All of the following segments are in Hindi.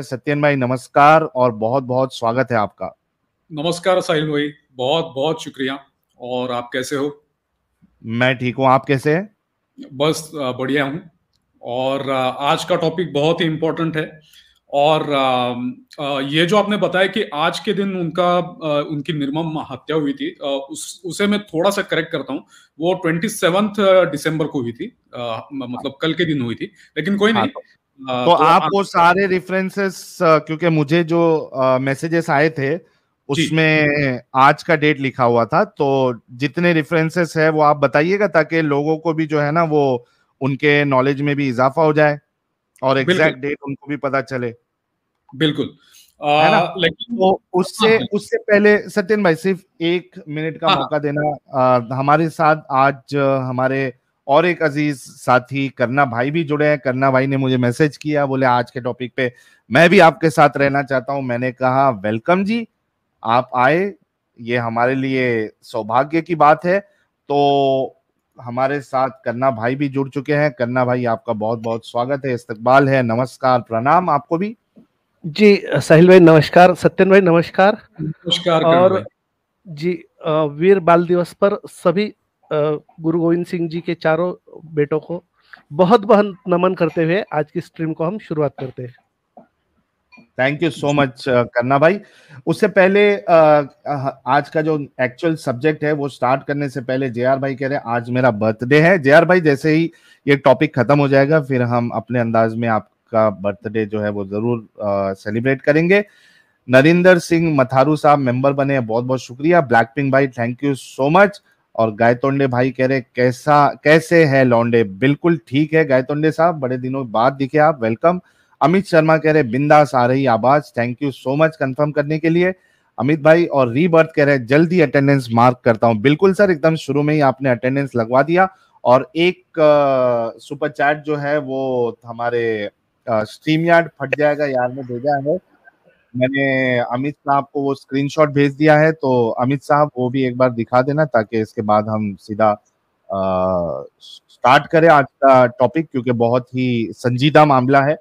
सत्यन भाई नमस्कार और बहुत बहुत स्वागत है आपका नमस्कार साहिल भाई बहुत बहुत शुक्रिया और आप कैसे हो मैं ठीक हूँ आप कैसे हैं बस बढ़िया हूँ और आज का टॉपिक बहुत ही इम्पोर्टेंट है और ये जो आपने बताया कि आज के दिन उनका उनकी निर्मम हत्या हुई थी उस उसे मैं थोड़ा सा करेक्ट करता हूँ वो ट्वेंटी सेवन्थ दिसंबर को हुई थी मतलब कल के दिन हुई थी लेकिन कोई हाँ नहीं तो तो, तो आप वो सारे रेफरेंसेस क्योंकि मुझे जो मैसेजेस आए थे उसमें आज का डेट लिखा हुआ था तो जितने रेफरेंसेस है वो आप बताइएगा ताकि लोगों को भी जो है ना वो उनके नॉलेज में भी इजाफा हो जाए और एग्जैक्ट डेट उनको भी पता चले बिल्कुल है ना लेकिन तो उससे हाँ, हाँ। उससे पहले सत्यन भाई सिर्फ एक मिनट का हाँ, मौका देना आ, हमारे साथ आज हमारे और एक अजीज साथी करना भाई भी जुड़े हैं करना भाई ने मुझे मैसेज किया बोले आज के टॉपिक पे मैं भी आपके साथ रहना चाहता हूं मैंने कहा वेलकम जी आप आए ये हमारे लिए सौभाग्य की बात है तो हमारे साथ करना भाई भी जुड़ चुके हैं करना भाई आपका बहुत बहुत स्वागत है इस्तकबाल है नमस्कार प्रणाम आपको भी जी साहिल भाई नमस्कार सत्यन भाई नमस्कार नमस्कार और जी वीर बाल दिवस पर सभी गुरु गोविंद सिंह जी के चारों बेटों को बहुत बहुत नमन करते हुए आज की स्ट्रीम को हम शुरुआत करते हैं थैंक यू सो मच करना भाई उससे पहले आज का जो एक्चुअल सब्जेक्ट है वो स्टार्ट करने से पहले आर भाई कह रहे हैं आज मेरा बर्थडे है आर भाई जैसे ही ये टॉपिक खत्म हो जाएगा फिर हम अपने अंदाज में आपका बर्थडे जो है वो जरूर सेलिब्रेट करेंगे नरिंदर सिंह मथारू साहब मेंबर बने बहुत बहुत शुक्रिया ब्लैक पिंक भाई थैंक यू सो मच और गायतोंडे भाई कह रहे कैसा कैसे है लौंडे बिल्कुल ठीक है गायतोंडे साहब बड़े दिनों बाद दिखे आप वेलकम अमित शर्मा कह रहे बिंदास आ रही आवाज thank you so much confirm करने के लिए अमित भाई और रीबर्थ कह रहे हैं जल्दी अटेंडेंस मार्क करता हूं बिल्कुल सर एकदम शुरू में ही आपने अटेंडेंस लगवा दिया और एक सुपर चैट जो है वो हमारे स्ट्रीम यार्ड फट जाएगा यार ने भेजा है मैंने अमित साहब को वो स्क्रीनशॉट भेज दिया है तो अमित साहब वो भी एक बार दिखा देना ताकि इसके बाद हम सीधा आ, स्टार्ट करें आज का टॉपिक क्योंकि बहुत ही संजीदा मामला है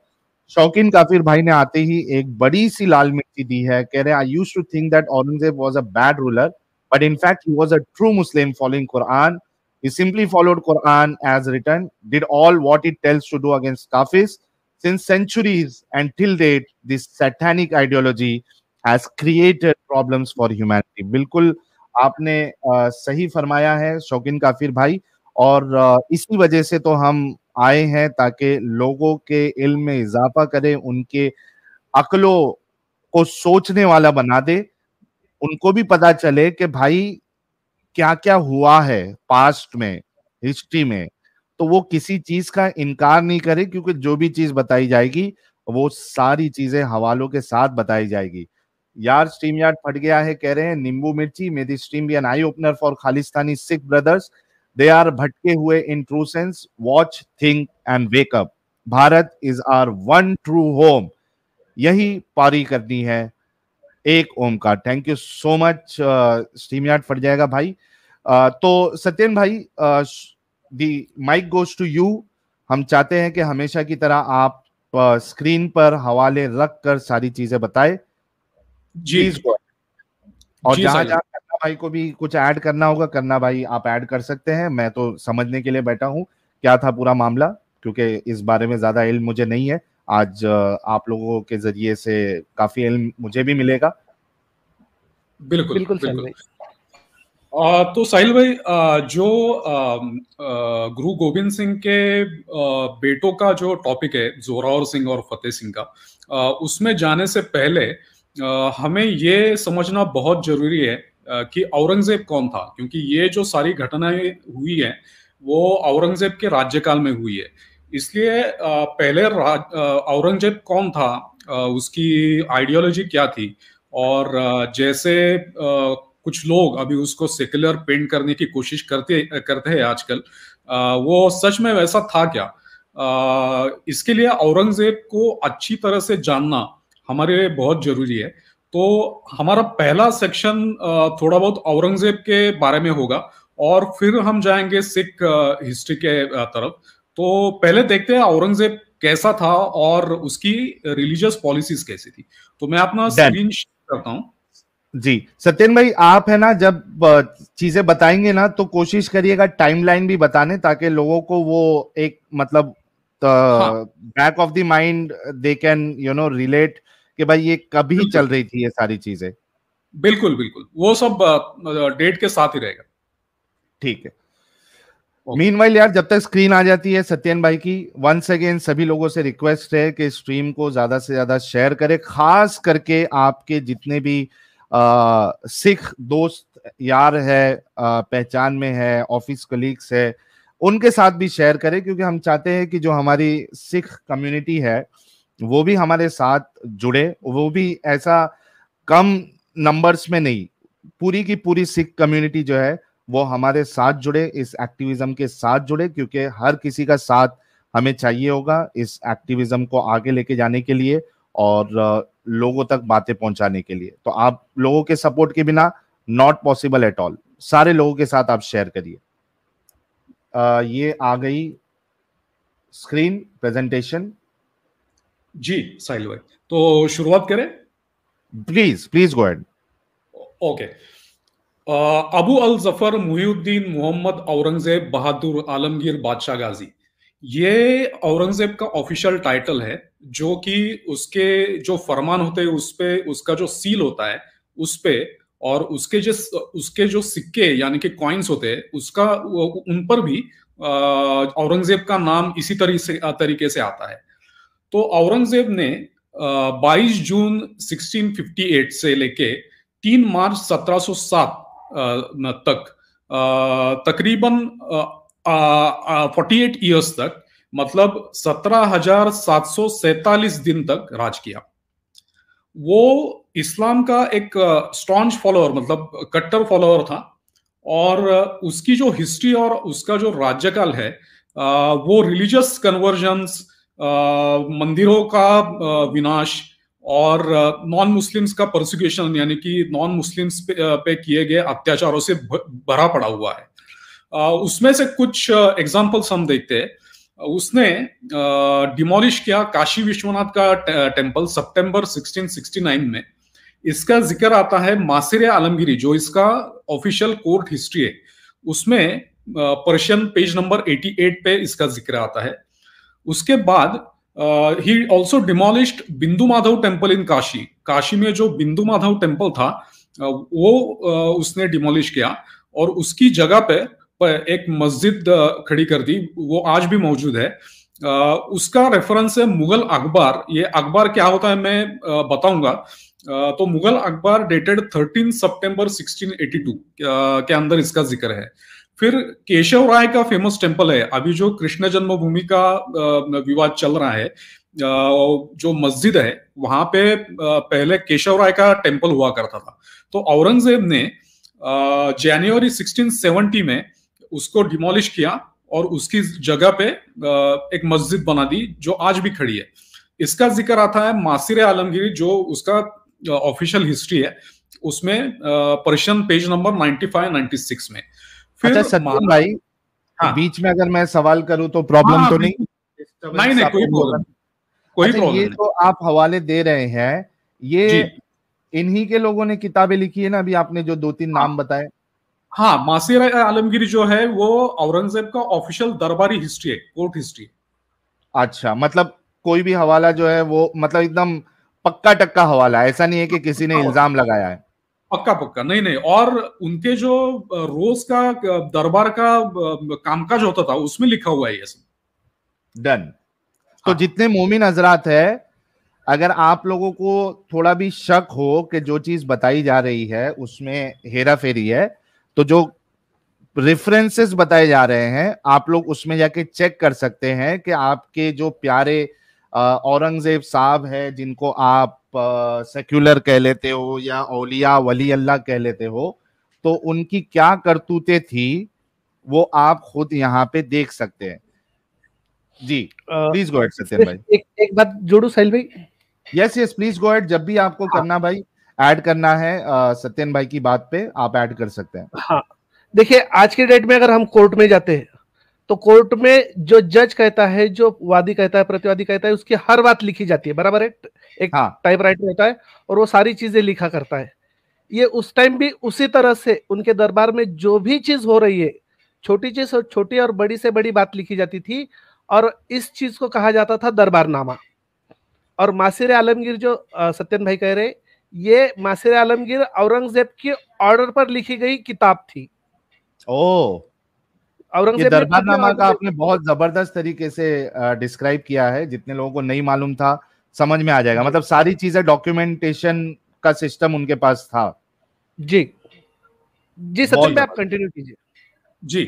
शौकीन काफिर भाई ने आते ही एक बड़ी सी लाल मिट्टी दी है कह रहे I use to think that Aurangzeb was a bad ruler but in fact he was a true Muslim following Quran he simply followed Quran as written did all what it tells to do against काफिर्स Since centuries and till date, this satanic ideology has created problems for humanity. बिल्कुल आपने आ, सही फरमाया है शौकीन काफिर भाई और इसी वजह से तो हम आए हैं ताकि लोगों के इल्म में इजाफा करें उनके अकलों को सोचने वाला बना दे उनको भी पता चले कि भाई क्या क्या हुआ है पास्ट में हिस्ट्री में तो वो किसी चीज का इनकार नहीं करे क्योंकि जो भी चीज बताई जाएगी वो सारी चीजें हवालों के साथ बताई जाएगी यार स्ट्रीम यार्ड फट गया है कह रहे हैं नींबू मिर्ची मेरी stream be an eye opener for Khalistani Sikh brothers they are भटके हुए in true sense watch think and wake up Bharat is our one true home यही पारी करनी है एक ओम का thank you so much StreamYard फट जाएगा भाई uh, तो सत्यन भाई uh, the mic goes to you हम चाहते हैं कि हमेशा की तरह आप स्क्रीन पर हवाले रख कर सारी चीजें बताए जी और जहां जहां करना भाई को भी कुछ ऐड करना होगा करना भाई आप ऐड कर सकते हैं मैं तो समझने के लिए बैठा हूँ क्या था पूरा मामला क्योंकि इस बारे में ज्यादा इल्म मुझे नहीं है आज आप लोगों के जरिए से काफी इल्म मुझे भी मिलेगा बिल्कुल बिल्कुल, बिल्कुल। तो साहिल भाई जो गुरु गोविंद सिंह के बेटों का जो टॉपिक है जोरावर सिंह और फतेह सिंह का उसमें जाने से पहले हमें ये समझना बहुत जरूरी है कि औरंगजेब कौन था क्योंकि ये जो सारी घटनाएं हुई है वो औरंगजेब के राज्यकाल में हुई है इसलिए पहले औरंगजेब कौन था उसकी आइडियोलॉजी क्या थी और जैसे कुछ लोग अभी उसको सेक्युलर पेंट करने की कोशिश करते करते हैं आजकल वो सच में वैसा था क्या आ, इसके लिए औरंगजेब को अच्छी तरह से जानना हमारे लिए बहुत जरूरी है तो हमारा पहला सेक्शन थोड़ा बहुत औरंगजेब के बारे में होगा और फिर हम जाएंगे सिख हिस्ट्री के तरफ तो पहले देखते हैं औरंगजेब कैसा था और उसकी रिलीजियस पॉलिसीज कैसी थी तो मैं अपना स्क्रीन शेयर करता हूँ जी सत्यन भाई आप है ना जब चीजें बताएंगे ना तो कोशिश करिएगा टाइमलाइन भी बताने ताकि लोगों को वो एक मतलब back of the mind they can you know relate कि भाई ये कभी चल रही थी ये सारी चीजें बिल्कुल बिल्कुल वो सब डेट के साथ ही रहेगा ठीक है मीन वाइल यार जब तक स्क्रीन आ जाती है सत्यन भाई की वंस अगेन सभी लोगों से रिक्वेस्ट है कि स्ट्रीम को ज्यादा से ज्यादा शेयर करें खास करके आपके जितने भी सिख दोस्त यार है पहचान में है ऑफिस कलीग्स है उनके साथ भी शेयर करें क्योंकि हम चाहते हैं कि जो हमारी सिख कम्युनिटी है वो भी हमारे साथ जुड़े वो भी ऐसा कम नंबर्स में नहीं पूरी की पूरी सिख कम्युनिटी जो है वो हमारे साथ जुड़े इस एक्टिविज्म के साथ जुड़े क्योंकि हर किसी का साथ हमें चाहिए होगा इस एक्टिविज्म को आगे लेके जाने के लिए और लोगों तक बातें पहुंचाने के लिए तो आप लोगों के सपोर्ट के बिना नॉट पॉसिबल एट ऑल सारे लोगों के साथ आप शेयर करिए ये आ गई स्क्रीन प्रेजेंटेशन जी साहिल भाई तो शुरुआत करें please please go ahead okay Abu al Zafar Muhiuddin Mohammad Aurangzeb Bahadur Alamgir Badshah Ghazi ये औरंगजेब का ऑफिशियल टाइटल है जो कि उसके जो फरमान होते हैं उस पर उसका जो सील होता है उस पर और उसके जो उसके जो सिक्के यानी कि कॉइन्स होते हैं उसका उन पर भी औरंगजेब का नाम इसी तरीके से तरीके से आता है तो औरंगजेब ने 22 जून 1658 से लेके 3 मार्च 1707 तक तकरीबन फोर्टी एट ईयर्स तक मतलब सत्रह हजार सात सौ सैतालीस दिन तक राज किया वो इस्लाम का एक स्टॉन्च फॉलोअर मतलब कट्टर फॉलोअर था और उसकी जो हिस्ट्री और उसका जो राज्यकाल है वो रिलीजियस कन्वर्जन्स मंदिरों का विनाश और नॉन मुस्लिम्स का प्रोसिक्यूशन यानी कि नॉन मुस्लिम्स पे, पे किए गए अत्याचारों से भरा पड़ा हुआ है उसमें से कुछ एग्जाम्पल्स हम देखते हैं उसने डिमोलिश किया काशी विश्वनाथ का टेम्पल सितंबर 1669 में इसका जिक्र आता है मासिर आलमगिरी जो इसका ऑफिशियल कोर्ट हिस्ट्री है उसमें पर्शियन पेज नंबर 88 पे इसका जिक्र आता है उसके बाद ही also demolished Bindu Madhav temple in Kashi Kashi में जो बिंदु माधव टेम्पल था वो uh, उसने डिमोलिश किया और उसकी जगह पे एक मस्जिद खड़ी कर दी वो आज भी मौजूद है उसका रेफरेंस है मुगल अखबार ये अखबार क्या होता है मैं बताऊंगा तो मुगल अखबार डेटेड 13 सितंबर 1682 के अंदर इसका जिक्र है फिर केशव राय का फेमस टेम्पल है अभी जो कृष्ण जन्मभूमि का विवाद चल रहा है जो मस्जिद है वहां पे पहले केशव राय का टेम्पल हुआ करता था तो औरंगजेब ने जनवरी 1670 में उसको डिमोलिश किया और उसकी जगह पे एक मस्जिद बना दी जो आज भी खड़ी है इसका जिक्र आता है मासिर आलमगीरी जो उसका ऑफिशियल हिस्ट्री है उसमें परिशन पेज नंबर 95 96 में फिर अच्छा भाई हाँ, बीच में अगर मैं सवाल करूं तो प्रॉब्लम हाँ, तो हाँ, नहीं नहीं नहीं कोई प्रॉब्लम कोई अच्छा, प्रॉब्लम ये तो आप हवाले दे रहे हैं ये इन्हीं के लोगों ने किताबें लिखी है ना अभी आपने जो दो तीन हाँ। नाम बताए हाँ मासी आलमगिरी जो है वो औरंगजेब का ऑफिशियल दरबारी हिस्ट्री है कोर्ट हिस्ट्री अच्छा मतलब कोई भी हवाला जो है वो मतलब एकदम पक्का टक्का हवाला ऐसा नहीं है कि किसी ने इल्जाम लगाया है पक्का पक्का नहीं नहीं और उनके जो रोज का दरबार का कामकाज होता था उसमें लिखा हुआ है ये सब डन तो हाँ। जितने मोमिन हजरात है अगर आप लोगों को थोड़ा भी शक हो कि जो चीज बताई जा रही है उसमें हेरा फेरी है तो जो रेफरेंसेस बताए जा रहे हैं आप लोग उसमें जाके चेक कर सकते हैं कि आपके जो प्यारे औरंगजेब साहब है जिनको आप सेक्युलर कह लेते हो या ओलिया वली अल्लाह कह लेते हो तो उनकी क्या करतूतें थी वो आप खुद यहाँ पे देख सकते हैं जी प्लीज गो एट सत्यन भाई एक, एक बात जोड़ू साहिल भाई यस यस प्लीज गो जब भी आपको हाँ। करना भाई ऐड करना है सत्यन भाई की बात पे आप ऐड कर सकते हैं हाँ देखिए आज के डेट में अगर हम कोर्ट में जाते हैं तो कोर्ट में जो जज कहता है जो वादी कहता है प्रतिवादी कहता है उसकी हर बात लिखी जाती है बराबर है एक हाँ। टाइप राइटर होता है और वो सारी चीजें लिखा करता है ये उस टाइम भी उसी तरह से उनके दरबार में जो भी चीज हो रही है छोटी चीज और छोटी और बड़ी से बड़ी बात लिखी जाती थी और इस चीज को कहा जाता था दरबार नामा और मासिर आलमगीर जो सत्यन भाई कह रहे ये मासिर आलमगीर औरंगजेब के ऑर्डर पर लिखी गई किताब थी ओ दरबारनामा का आपने बहुत जबरदस्त तरीके से डिस्क्राइब किया है जितने लोगों को नहीं मालूम था समझ में आ जाएगा मतलब सारी चीजें डॉक्यूमेंटेशन का सिस्टम उनके पास था जी जी सचिन आप कंटिन्यू कीजिए जी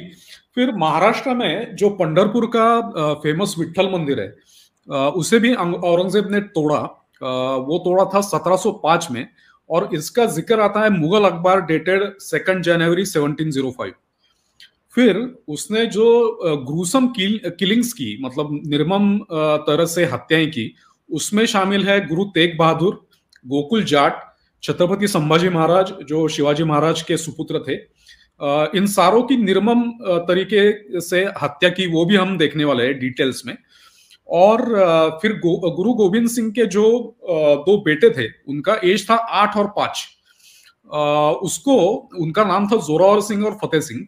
फिर महाराष्ट्र में जो पंडरपुर का फेमस विठल मंदिर है उसे भी औरंगजेब ने तोड़ा वो तोड़ा था 1705 में और इसका जिक्र आता है मुगल अखबार डेटेड सेकंड जनवरी 1705 फिर उसने जो ग्रूसम किल, किलिंग्स की मतलब निर्मम तरह से हत्याएं की उसमें शामिल है गुरु तेग बहादुर गोकुल जाट छत्रपति संभाजी महाराज जो शिवाजी महाराज के सुपुत्र थे इन सारों की निर्मम तरीके से हत्या की वो भी हम देखने वाले हैं डिटेल्स में और फिर गो, गुरु गोविंद सिंह के जो दो बेटे थे उनका एज था आठ और पांच उसको उनका नाम था जोरावर सिंह और फतेह सिंह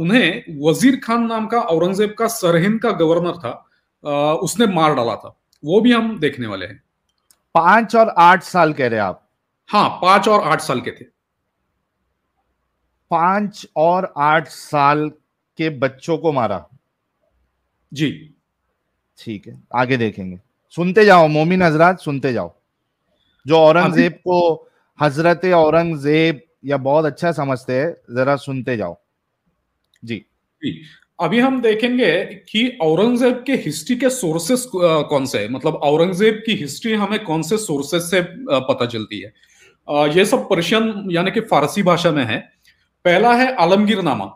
उन्हें वजीर खान नाम का औरंगजेब का सरहिंद का गवर्नर था उसने मार डाला था वो भी हम देखने वाले हैं पांच और आठ साल कह रहे आप हाँ पांच और आठ साल के थे हाँ, पांच और आठ साल के बच्चों को मारा जी ठीक है आगे देखेंगे सुनते जाओ मोमिन हजरात सुनते जाओ जो औरंगजेब को हजरत औरंगजेब या बहुत अच्छा समझते हैं जरा सुनते जाओ जी अभी हम देखेंगे कि औरंगजेब के हिस्ट्री के सोर्सेस कौन से है मतलब औरंगजेब की हिस्ट्री हमें कौन से सोर्सेस से पता चलती है ये सब पर्शियन यानी कि फारसी भाषा में है पहला है आलमगीर नामा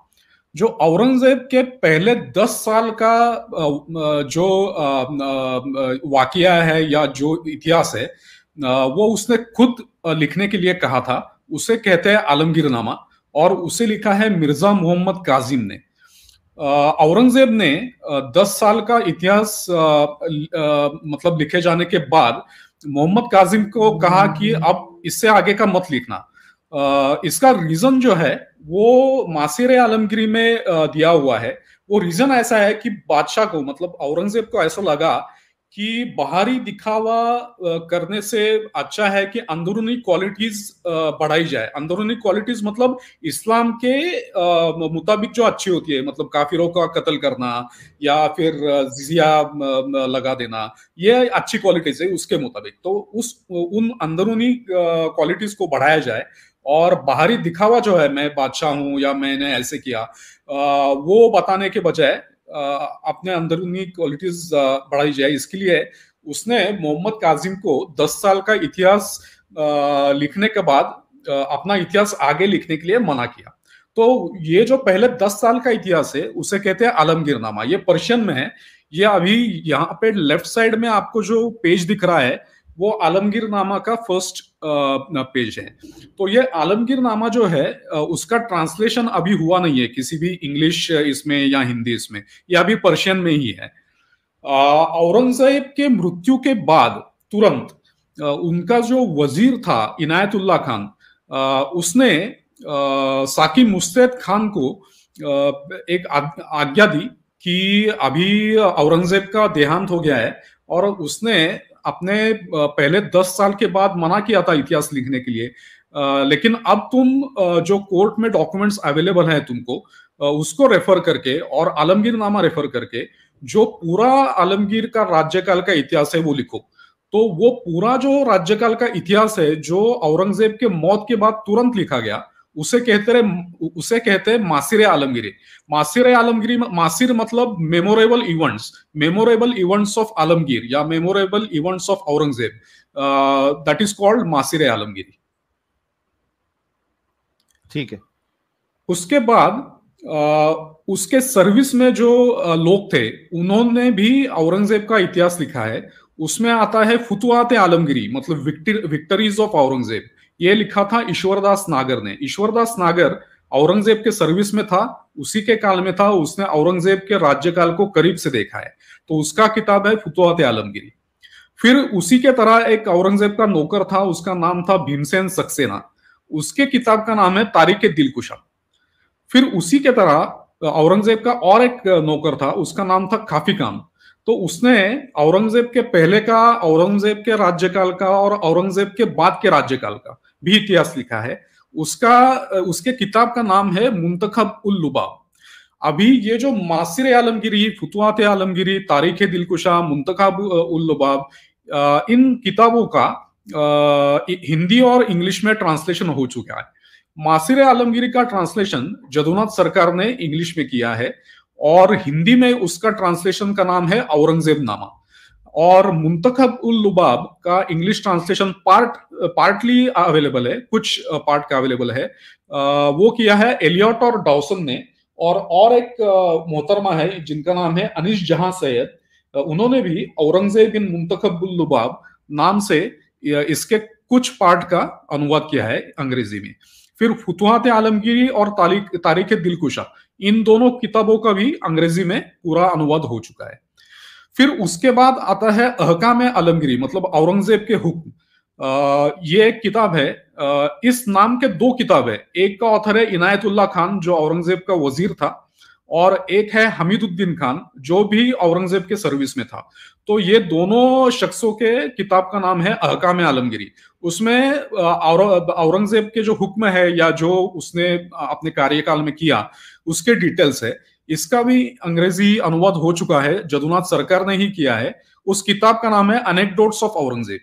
जो औरंगजेब के पहले दस साल का जो वाकया है या जो इतिहास है वो उसने खुद लिखने के लिए कहा था उसे कहते हैं आलमगीरनामा और उसे लिखा है मिर्जा मोहम्मद काजिम ने औरंगजेब ने दस साल का इतिहास मतलब लिखे जाने के बाद मोहम्मद काजिम को कहा कि अब इससे आगे का मत लिखना इसका रीजन जो है वो मासिर आलमगिरी में दिया हुआ है वो रीजन ऐसा है कि बादशाह को मतलब औरंगजेब को ऐसा लगा कि बाहरी दिखावा करने से अच्छा है कि अंदरूनी क्वालिटीज बढ़ाई जाए अंदरूनी क्वालिटीज मतलब इस्लाम के मुताबिक जो अच्छी होती है मतलब काफिरों का कत्ल करना या फिर जिजिया लगा देना ये अच्छी क्वालिटीज है उसके मुताबिक तो उस उन अंदरूनी क्वालिटीज को बढ़ाया जाए और बाहरी दिखावा जो है मैं बादशाह हूं या मैंने ऐसे किया वो बताने के बजाय अपने अंदरूनी क्वालिटीज बढ़ाई जाए इसके लिए उसने मोहम्मद काजिम को 10 साल का इतिहास लिखने के बाद अपना इतिहास आगे लिखने के लिए मना किया तो ये जो पहले 10 साल का इतिहास है उसे कहते हैं आलमगीरनामा ये पर्शियन में है ये अभी यहाँ पे लेफ्ट साइड में आपको जो पेज दिख रहा है वो आलमगीर नामा का फर्स्ट पेज है तो ये आलमगीर नामा जो है उसका ट्रांसलेशन अभी हुआ नहीं है किसी भी इंग्लिश इसमें या हिंदी इसमें या भी पर्शियन में ही है औरंगजेब के मृत्यु के बाद तुरंत उनका जो वजीर था इनायतुल्ला खान उसने साकी मुस्तैद खान को एक आज्ञा दी कि अभी औरंगजेब का देहांत हो गया है और उसने अपने पहले दस साल के बाद मना किया था इतिहास लिखने के लिए लेकिन अब तुम जो कोर्ट में डॉक्यूमेंट्स अवेलेबल हैं तुमको उसको रेफर करके और आलमगीर नामा रेफर करके जो पूरा आलमगीर का राज्यकाल का इतिहास है वो लिखो तो वो पूरा जो राज्यकाल का इतिहास है जो औरंगजेब के मौत के बाद तुरंत लिखा गया उसे कहते रहे उसे कहते हैं मासिर आलमगिरी मासिर आलमगिरी मासिर मतलब memorable events memorable events of Alamgir या memorable events of Aurangzeb that is called Maasir Alamgiri ठीक है उसके बाद आ, उसके सर्विस में जो लोग थे उन्होंने भी औरंगजेब का इतिहास लिखा है उसमें आता है फुतुआत आलमगिरी मतलब विक्टरीज ऑफ औरंगजेब ये लिखा था ईश्वरदास नागर ने ईश्वरदास नागर औरंगजेब के सर्विस में था उसी के काल में था उसने औरंगजेब के राज्यकाल को करीब से देखा है तो उसका किताब है फुतवात आलमगिरी फिर उसी के तरह एक औरंगजेब का नौकर था उसका नाम था भीमसेन सक्सेना उसके किताब का नाम है तारीख दिलकुशा फिर उसी के तरह औरंगजेब का और एक नौकर था उसका नाम था काफी काम तो उसने औरंगजेब के पहले का औरंगजेब के राज्यकाल का और औरंगजेब के बाद के राज्यकाल का भी इतिहास लिखा है उसका उसके किताब का नाम है मुंतखब उल्लुबाब अभी ये जो मासिर आलमगिरी फतवात आलमगिरी तारीख दिलकुशा मुंतखब लुबाब इन किताबों का हिंदी और इंग्लिश में ट्रांसलेशन हो चुका है मासिर आलमगिरी का ट्रांसलेशन जदुनाथ सरकार ने इंग्लिश में किया है और हिंदी में उसका ट्रांसलेशन का नाम है औरंगजेब नामा और मुंतखब उल लुबाब का English translation part partly available है कुछ पार्ट का अवेलेबल है वो किया है एलियट और डॉसन ने और और एक मोहतरमा है जिनका नाम है अनिश जहां सैयद उन्होंने भी औरंगजेब इन मुंतखब उल लुबाब नाम से इसके कुछ पार्ट का अनुवाद किया है अंग्रेजी में फिर फतुहात आलमगिरी और तारीख दिलकुशा इन दोनों किताबों का भी अंग्रेजी में पूरा अनुवाद हो चुका है फिर उसके बाद आता है अहकाम अलमगिरी मतलब औरंगजेब के हुक्म ये एक किताब है इस नाम के दो किताब है एक का ऑथर है इनायतुल्ला खान जो औरंगजेब का वजीर था और एक है हमीदुद्दीन खान जो भी औरंगजेब के सर्विस में था तो ये दोनों शख्सों के किताब का नाम है अहकाम आलमगिरी उसमें औरंगजेब के जो हुक्म है या जो उसने अपने कार्यकाल में किया उसके डिटेल्स है इसका भी अंग्रेजी अनुवाद हो चुका है जदुनाथ सरकार ने ही किया है उस किताब का नाम है अनेकडोट्स ऑफ औरंगजेब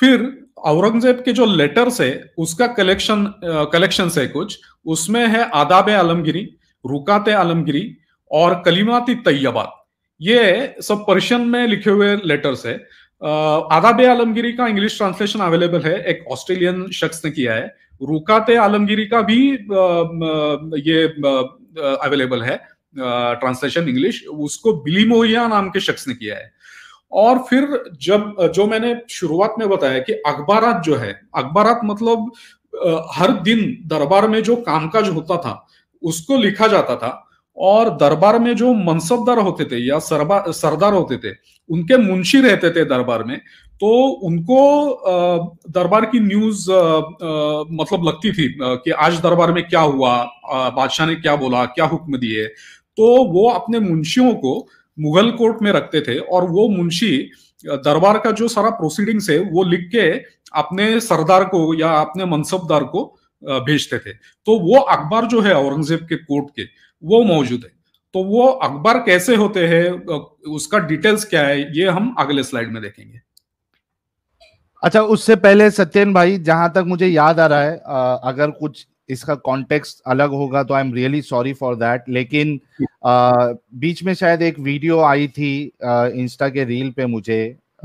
फिर औरंगजेब के जो लेटर्स है उसका कलेक्शन कलेक्शन है कुछ उसमें है आदाब आलमगिरी रुकात आलमगिरी और कलीमाती तैयबात ये सब पर्शियन में लिखे हुए लेटर्स है आदाब आलमगिरी का इंग्लिश ट्रांसलेशन अवेलेबल है एक ऑस्ट्रेलियन शख्स ने किया है रुकाते आलमगिरी का भी ये अवेलेबल है ट्रांसलेशन इंग्लिश उसको बिलीमोहिया नाम के शख्स ने किया है और फिर जब जो मैंने शुरुआत में बताया कि अखबार जो है अखबार मतलब हर दिन दरबार में जो कामकाज होता था उसको लिखा जाता था और दरबार में जो मनसबदार होते थे या सरदार होते थे उनके मुंशी रहते थे दरबार में तो उनको दरबार की न्यूज मतलब लगती थी कि आज दरबार में क्या हुआ बादशाह ने क्या बोला क्या हुक्म दिए तो वो अपने मुंशियों को मुगल कोर्ट में रखते थे और वो मुंशी दरबार का जो सारा प्रोसीडिंग्स है वो लिख के अपने सरदार को या अपने मनसबदार को भेजते थे तो वो अखबार जो है औरंगजेब के कोर्ट के वो मौजूद है तो वो अखबार कैसे होते हैं उसका डिटेल्स क्या है ये हम अगले स्लाइड में देखेंगे अच्छा उससे पहले सत्यन भाई जहां तक मुझे याद आ रहा है आ, अगर कुछ इसका कॉन्टेक्स्ट अलग होगा तो I am really sorry for that लेकिन आ, बीच में शायद एक वीडियो आई थी आ, इंस्टा के रील पे मुझे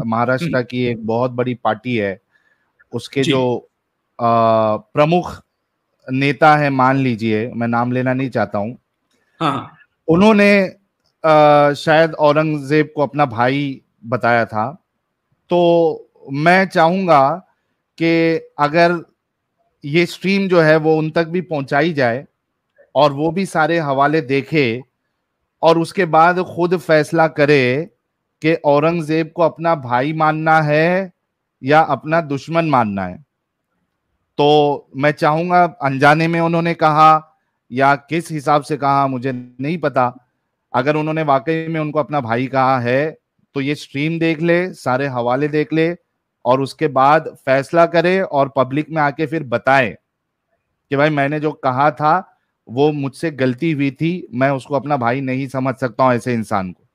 महाराष्ट्र हम्म। की एक बहुत बड़ी पार्टी है उसके जो आ, प्रमुख नेता है मान लीजिए मैं नाम लेना नहीं चाहता हूँ हाँ। उन्होंने आ, शायद औरंगजेब को अपना भाई बताया था तो मैं चाहूंगा कि अगर ये स्ट्रीम जो है वो उन तक भी पहुंचाई जाए और वो भी सारे हवाले देखे और उसके बाद खुद फैसला करे कि औरंगजेब को अपना भाई मानना है या अपना दुश्मन मानना है तो मैं चाहूंगा अनजाने में उन्होंने कहा या किस हिसाब से कहा मुझे नहीं पता अगर उन्होंने वाकई में उनको अपना भाई कहा है तो ये स्ट्रीम देख ले सारे हवाले देख ले और उसके बाद फैसला करें और पब्लिक में आके फिर बताएं कि भाई मैंने जो कहा था वो मुझसे गलती हुई थी मैं उसको अपना भाई नहीं समझ सकता हूं ऐसे इंसान को